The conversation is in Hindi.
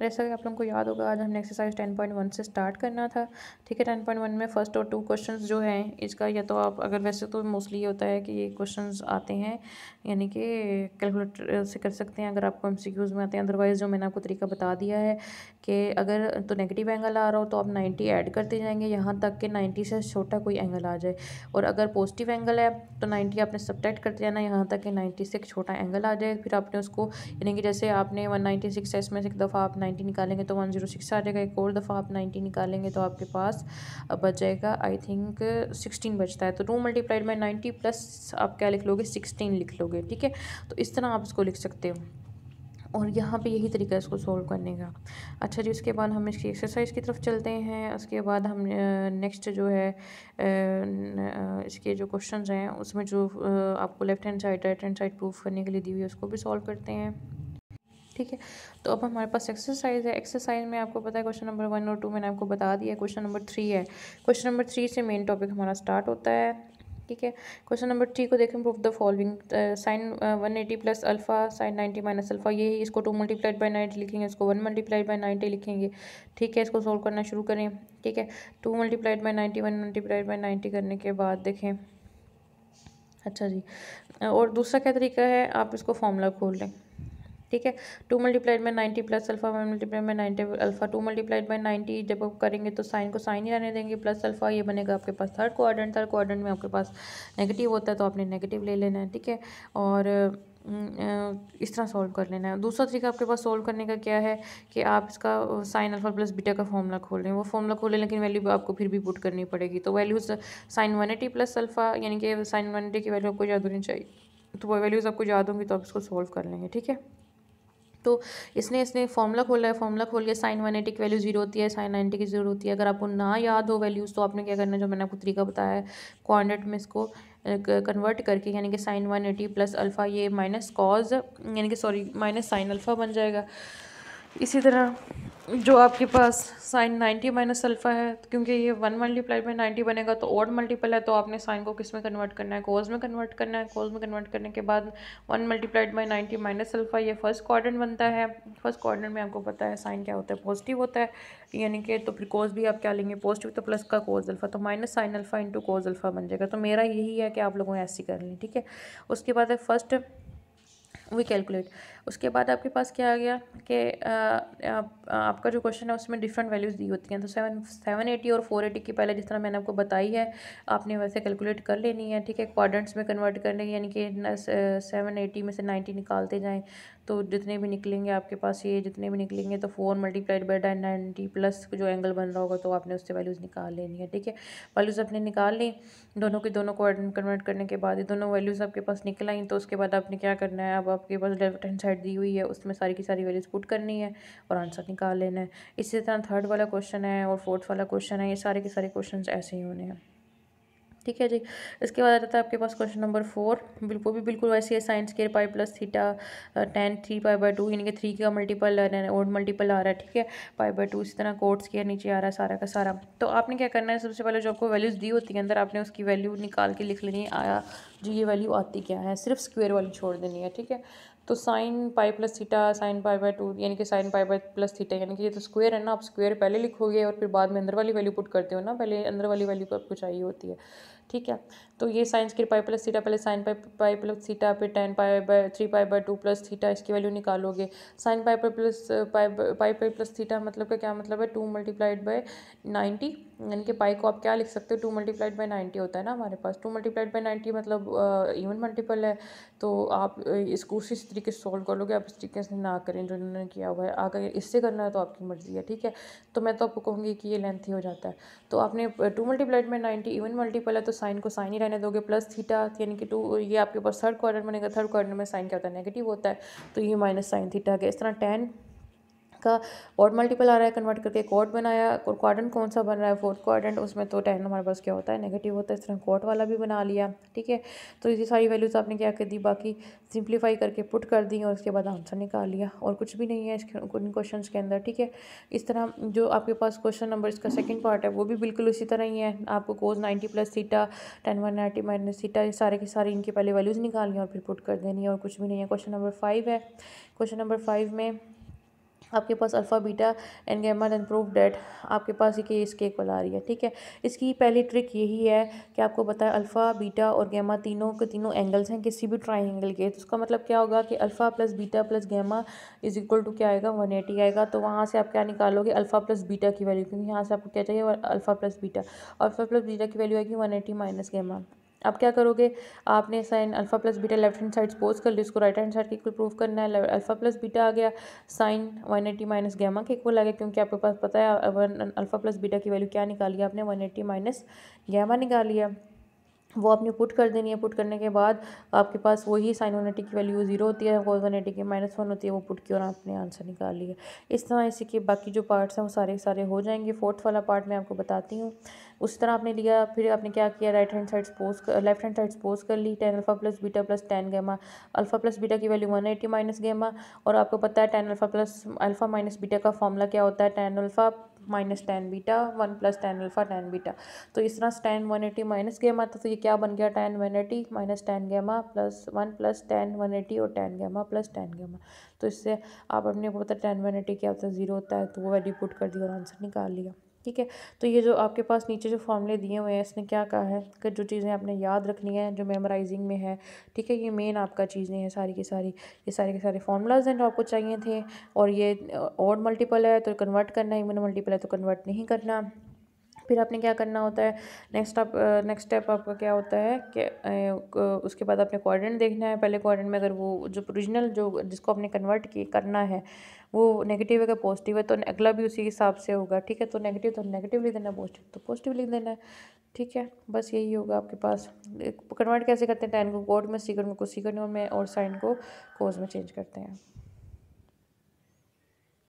और जैसा कि आप लोगों को याद होगा आज हमने एक्सरसाइज टेन पॉइंट वन से स्टार्ट करना था ठीक है टेन पॉइंट वन में फर्स्ट और टू क्वेश्चन जो हैं इसका या तो आप अगर वैसे तो मोस्टली ये होता है कि ये क्वेश्चन आते हैं यानी कि कैलकुलेटर से कर सकते हैं अगर आपको एम में आते हैं अदरवाइज़ जो मैंने आपको तरीका बता दिया है कि अगर तो नेगेटिव एंगल आ रहा हो तो आप नाइन्टी ऐड करते जाएंगे यहाँ तक कि नाइन्टी से छोटा कोई एंगल आ जाए और अगर पॉजिटिव एंगल है तो नाइन्टी आपने सब्ट्रैक्ट करते जाना यहाँ तक कि नाइन्टी से एक छोटा एंगल आ जाए फिर आपने उसको यानी कि जैसे आपने वन नाइन्टी सिक्स है से एक दफ़ा आप नाइन्टी निकालेंगे तो वन जीरो सिक्स आ जाएगा एक और दफ़ा आप नाइन्टी निकालेंगे तो आपके पास बच जाएगा आई थिंक सिक्सटीन बचता है तो two multiplied by ninety plus आप क्या लिख लोगे सिक्सटीन लिख लोगे ठीक है तो इस तरह आप इसको लिख सकते हो और यहाँ पे यही तरीका है इसको सॉल्व करने का अच्छा जी उसके बाद हम इसकी एक्सरसाइज की तरफ चलते हैं उसके बाद हम नेक्स्ट जो है इसके जो क्वेश्चंस हैं उसमें जो आपको left hand side right hand side proof करने के लिए दी हुई है उसको भी सॉल्व करते हैं ठीक है तो अब हमारे पास एक्सरसाइज है एक्सरसाइज में आपको पता है क्वेश्चन नंबर वन और टू मैंने आपको बता दिया क्वेश्चन नंबर थ्री है क्वेश्चन नंबर थ्री से मेन टॉपिक हमारा स्टार्ट होता है ठीक है क्वेश्चन नंबर थ्री को देखें proof the following sine one eighty plus alpha sine ninety minus alpha यही इसको टू मल्टीप्लाइड बाई नाइन्टी लिखेंगे इसको वन मल्टीप्लाइड बाई नाइन्टी लिखेंगे ठीक है इसको सोल्व करना शुरू करें ठीक है two multiplied by ninety one multiplied by ninety करने के बाद देखें अच्छा जी और दूसरा क्या तरीका है आप इसको फॉर्मूला खोल लें ठीक है two multiplied by ninety plus alpha one multiplied by ninety alpha two multiplied by ninety जब आप करेंगे तो साइन को साइन ही रहने देंगे प्लस अल्फा ये बनेगा आपके पास थर्ड क्वाड्रेंट थर्ड क्वाड्रेंट में आपके पास नेगेटिव होता है तो आपने नेगेटिव ले लेना है ठीक है और इस तरह सॉल्व कर लेना है दूसरा तरीका आपके पास सॉल्व करने का क्या है कि आप इसका साइन अल्फा प्लस बीटा का फॉर्मूला खोल रहे हैं वो फॉर्मूला खोलें लेकिन वैल्यू आपको फिर भी पुट करनी पड़ेगी तो values sine one eighty plus alpha यानी कि साइन वन एटी की वैल्यू आपको याद होनी चाहिए तो वो वैल्यूज़ आपको याद होंगी तो आप इसको सॉल्व कर लेंगे ठीक है तो इसने इसने फॉर्मूला खोला है फॉर्मूला खोल के साइन वन एटी की वैल्यू जीरो होती है साइन नाइनटी की जीरो होती है अगर आपको ना याद हो वैल्यूज़ तो आपने क्या करना है जो मैंने आपको तरीका बताया है क्वान्डेट में इसको कन्वर्ट करके यानी कि sine one eighty plus alpha ये माइनस कॉज यानी कि सॉरी माइनस साइन अल्फ़ा बन जाएगा इसी तरह जो आपके पास साइन 90 माइनस अल्फ़ा है क्योंकि ये वन मल्टीप्लाई बाई नाइन्टी बनेगा तो ओड मल्टीपल है तो आपने साइन को किस में कन्वर्ट करना है कोज में कन्वर्ट करना है कोज में कन्वर्ट करने के बाद one multiplied by ninety minus alpha ये फर्स्ट क्वार्टर बनता है फर्स्ट क्वार्टर में आपको पता है साइन क्या होता है पॉजिटिव होता है यानी कि तो फिर कोज भी आप क्या लेंगे पॉजिटिव तो प्लस का कोज अल्फ़ा तो minus sine alpha into cos alpha बन जाएगा तो मेरा यही है कि आप लोगों ऐसी कर लें ठीक है उसके बाद है फर्स्ट वी कैलकुलेट उसके बाद आपके पास क्या आ गया कि आप, आपका जो क्वेश्चन है उसमें डिफरेंट वैल्यूज़ दी होती हैं तो सेवन सेवन एटी और फोर एटी की पहले जिस तरह मैंने आपको बताई है आपने वैसे कैलकुलेट कर लेनी है ठीक है क्वाड्रेंट्स में कन्वर्ट करने यानी कि सेवन एटी में से नाइन्टी निकालते जाएँ तो जितने भी निकलेंगे आपके पास ये जितने भी निकलेंगे तो four multiplied by nine ninety plus जो एंगल बन रहा होगा तो आपने उससे वैल्यूज़ निकाल लेनी है ठीक है वैल्यूज़ आपने निकाल ली दोनों के दोनों को कन्वर्ट करने के बाद ये दोनों वैल्यूज़ आपके पास निकल आई तो उसके बाद आपने क्या करना है अब आपके पास लेफ्ट हैंड साइड दी हुई है उसमें सारी की सारी वैल्यूज़ पुट करनी है और आंसर निकाल लेना है इसी तरह थर्ड वाला क्वेश्चन है और फोर्थ वाला क्वेश्चन है ये सारे के सारे क्वेश्चन ऐसे ही होने हैं ठीक है जी इसके बाद आ जाता है आपके पास क्वेश्चन नंबर फोर बिल्कुल भी बिल्कुल वैसे है sines care pi plus theta tan three pi by two यानी कि थ्री का मल्टीपल ओड मल्टीपल आ रहा है ठीक है पाई बाई टू इसी तरह कोर्ट्स केयर नीचे आ रहा है सारा का सारा तो आपने क्या करना है सबसे पहले जो आपको वैल्यूज़ दी होती है अंदर आपने उसकी वैल्यू निकाल के लिख लेनी है आया जो ये वैल्यू आती क्या है सिर्फ स्क्वेयर वाली छोड़ देनी है ठीक है तो sine pi plus theta sine pi by two यानी कि sine pi by plus theta यानी कि ये तो स्क्वेयर है ना आप स्क्वेयर पहले लिखोगे और फिर बाद में अंदर वाली वैल्यू पुट करते हो ना पहले अंदर वाली वैल्यू को आपको चाहिए होती है ठीक है तो ये साइंस के पाई प्लस थीटा पहले sine pi pi plus theta फिर tan pi by three pi by two plus theta इसकी वैल्यू निकालोगे sine pi pi plus pi pi pi plus theta मतलब का क्या मतलब है टू मल्टीप्लाइड बाई नाइन्टी यानी कि पाई को आप क्या लिख सकते हो टू मल्टीप्लाइड बाई नाइन्टी होता है ना हमारे पास टू मल्टीप्लाइड बाई नाइन्टी मतलब इवन uh, मल्टीपल है तो आप इसको उसी तरीके से सॉल्व लोगे आप इस तरीके से ना करें जो इन्होंने किया हुआ है अगर इससे करना है तो आपकी मर्ज़ी है ठीक है तो मैं तो आपको कहूँगी कि ये लेंथ ही हो जाता है तो आपने two multiplied by ninety even multiple है तो साइन को साइन ही रहने दोगे प्लस थीटा यानी कि टू ये आपके पास थर्ड क्वार्टर बनेगा थर्ड क्वार्टर में साइन क्या होता है नेगेटिव होता है तो ये माइनस साइन थीटा गया इस तरह टेन का ऑड मल्टीपल आ रहा है कन्वर्ट करके कोर्ट बनाया और क्वाड्रेंट कौन सा बन रहा है फोर्थ क्वाड्रेंट उसमें तो टेन हमारे पास क्या होता है नेगेटिव होता है इस तरह कोट वाला भी बना लिया ठीक है तो ये सारी वैल्यूज़ आपने क्या कर दी बाकी सिंप्लीफाई करके पुट कर दी और उसके बाद आंसर निकाल लिया और कुछ भी नहीं है इस क्वेश्चन के अंदर ठीक है इस तरह जो आपके पास क्वेश्चन नंबर इसका सेकेंड पार्ट है वो भी बिल्कुल उसी तरह ही है आपको cos ninety plus theta tan one ninety minus theta ये सारे के सारे इनके पहले वैल्यूज़ निकालनी और फिर पुट कर देनी है और कुछ भी नहीं है क्वेश्चन नंबर फाइव है क्वेश्चन नंबर फाइव में आपके पास alpha beta and gamma and prove that आपके पास ये केस केक वाला आ रही है ठीक है इसकी पहली ट्रिक यही है कि आपको पता है अल्फ़ा बीटा और गैमा तीनों के तीनों एंगल्स हैं किसी भी ट्राइंगल के तो उसका मतलब क्या होगा कि alpha plus beta plus gamma is equal to क्या आएगा वन एटी आएगा तो वहाँ से आप क्या निकालोगे अल्फ़ा प्लस बीटा की वैल्यू क्योंकि यहाँ से आपको क्या चाहिए alpha plus beta alpha plus beta की वैल्यू आएगी वन एटी माइनस गैमा अब क्या करोगे आपने sine alpha plus beta left hand side suppose कर ली उसको राइट हैंड साइड के इक्वल प्रूफ करना है अल्फ़ा प्लस बीटा आ गया sine one eighty minus gamma के इक्वल आ गया क्योंकि आपके पास पता है वन अल्फ़ा प्लस बीटा की वैल्यू क्या निकाली आपने वन एट्टी माइनस गैमा निकाली है वो आपने पुट कर देनी है पुट करने के बाद आपके पास वही साइन वन एटी की वैल्यू जीरो होती है कोस वन एटी की माइनस वन होती है वो पुट की और आपने आंसर निकाल लिया इस तरह इसी के बाकी जो पार्ट्स हैं वो सारे सारे हो जाएंगे फोर्थ वाला पार्ट मैं आपको बताती हूँ उस तरह आपने लिया फिर आपने क्या किया right hand side suppose left hand side suppose कर ली tan alpha plus beta plus tan gamma alpha plus beta की value one eighty minus gamma और आपको पता है tan alpha plus alpha minus beta का फॉर्मूला क्या होता है tan alpha minus tan beta one plus tan alpha tan beta तो इस तरह टेन वन एटी माइनस गेमा था तो ये क्या बन गया tan one eighty minus tan gamma plus one plus tan one eighty और tan gamma plus tan gamma तो इससे आप अपने को पता टेन वन एटी क्या होता है ज़ीरो होता है तो वो वैल्यू पुट कर दिया और आंसर निकाल लिया ठीक है तो ये जो आपके पास नीचे जो फॉर्मूले दिए हुए हैं इसने क्या कहा है कि जो चीज़ें आपने याद रखनी है जो मेमोराइजिंग में है ठीक है ये मेन आपका चीज़ें हैं सारी की सारी ये सारे के सारे फार्मूलाज हैं जो आपको चाहिए थे और ये और मल्टीपल है तो कन्वर्ट करना है इवन मल्टीपल है तो कन्वर्ट नहीं करना फिर आपने क्या करना होता है नेक्स्ट आप नेक्स्ट स्टेप आपका क्या होता है कि उसके बाद आपने क्वाड्रेंट देखना है पहले क्वाड्रेंट में अगर वो जो ओरिजिनल जो जिसको आपने कन्वर्ट किया करना है वो नेगेटिव है अगर पॉजिटिव है तो अगला भी उसी हिसाब से होगा ठीक है तो नेगेटिव तो नेगेटिव लिख देना पॉजिटिव तो पॉजिटिव लिख देना है ठीक है बस यही होगा आपके पास कन्वर्ट कैसे करते हैं टेन को कोड में सीकर में को सीकट में और साइन को कोज में चेंज करते हैं